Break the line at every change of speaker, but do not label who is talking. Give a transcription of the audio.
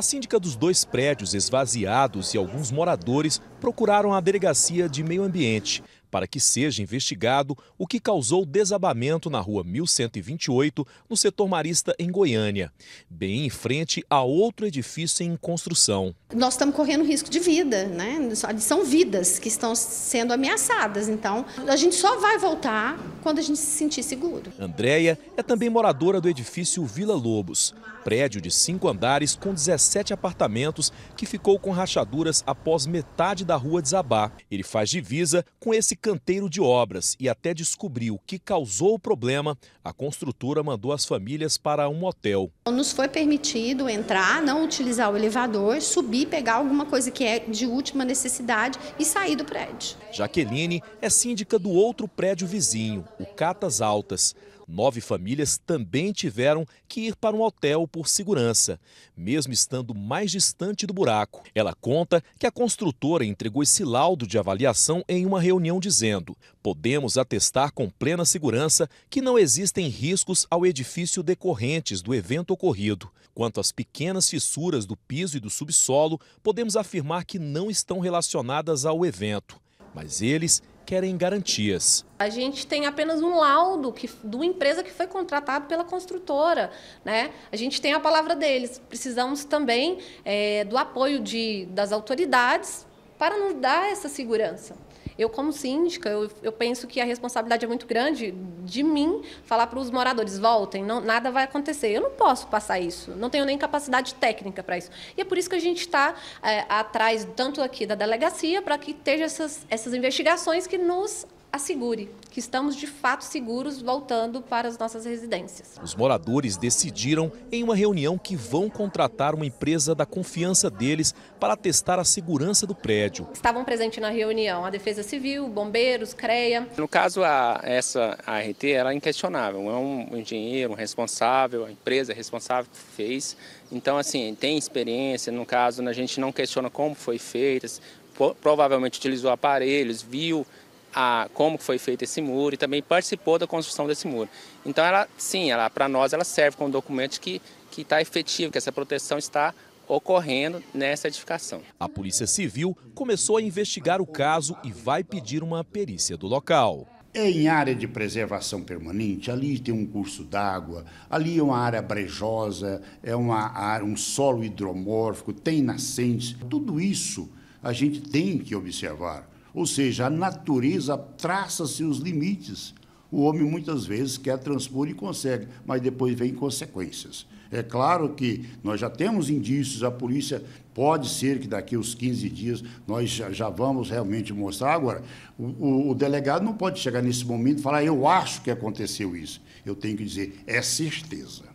A síndica dos dois prédios esvaziados e alguns moradores procuraram a Delegacia de Meio Ambiente para que seja investigado o que causou desabamento na rua 1128, no setor marista em Goiânia, bem em frente a outro edifício em construção.
Nós estamos correndo risco de vida, né? São vidas que estão sendo ameaçadas, então a gente só vai voltar quando a gente se sentir
seguro. Andréia é também moradora do edifício Vila Lobos, prédio de cinco andares com 17 apartamentos que ficou com rachaduras após metade da rua desabar. Ele faz divisa com esse canteiro de obras e até descobriu que causou o problema. A construtora mandou as famílias para um hotel.
Nos foi permitido entrar, não utilizar o elevador, subir, pegar alguma coisa que é de última necessidade e sair do prédio.
Jaqueline é síndica do outro prédio vizinho o Catas Altas. Nove famílias também tiveram que ir para um hotel por segurança, mesmo estando mais distante do buraco. Ela conta que a construtora entregou esse laudo de avaliação em uma reunião dizendo: "Podemos atestar com plena segurança que não existem riscos ao edifício decorrentes do evento ocorrido. Quanto às pequenas fissuras do piso e do subsolo, podemos afirmar que não estão relacionadas ao evento, mas eles querem garantias.
A gente tem apenas um laudo que, de uma empresa que foi contratada pela construtora. Né? A gente tem a palavra deles. Precisamos também é, do apoio de, das autoridades para nos dar essa segurança. Eu, como síndica, eu, eu penso que a responsabilidade é muito grande de mim falar para os moradores: voltem, não, nada vai acontecer. Eu não posso passar isso, não tenho nem capacidade técnica para isso. E é por isso que a gente está é, eh, atrás, tanto aqui da delegacia, para que esteja essas, essas investigações que nos assegure que estamos de fato seguros voltando para as nossas residências.
Os moradores decidiram em uma reunião que vão contratar uma empresa da confiança deles para testar a segurança do prédio.
Estavam presentes na reunião a Defesa Civil, bombeiros, CREA.
No caso a essa ART era é inquestionável, é um engenheiro, um responsável, a empresa é responsável que fez. Então assim, tem experiência, no caso a gente não questiona como foi feita, provavelmente utilizou aparelhos, viu a como foi feito esse muro e também participou da construção desse muro. Então, ela, sim, ela para nós ela serve como documento que que está efetivo, que essa proteção
está ocorrendo nessa edificação. A Polícia Civil começou a investigar o
caso e vai pedir uma perícia do local. É em área de preservação permanente, ali tem um curso d'água, ali é uma área brejosa, é uma área, um solo hidromórfico, tem nascentes. Tudo isso a gente tem que observar. Ou seja, a natureza traça-se os limites. O homem muitas vezes quer transpor e consegue, mas depois vem consequências. É claro que nós já temos indícios, a polícia pode ser que daqui uns 15 dias nós já, já vamos realmente mostrar. Agora, o, o, o, delegado não pode chegar nesse momento e falar, eu acho que aconteceu isso. Eu tenho que dizer, é certeza.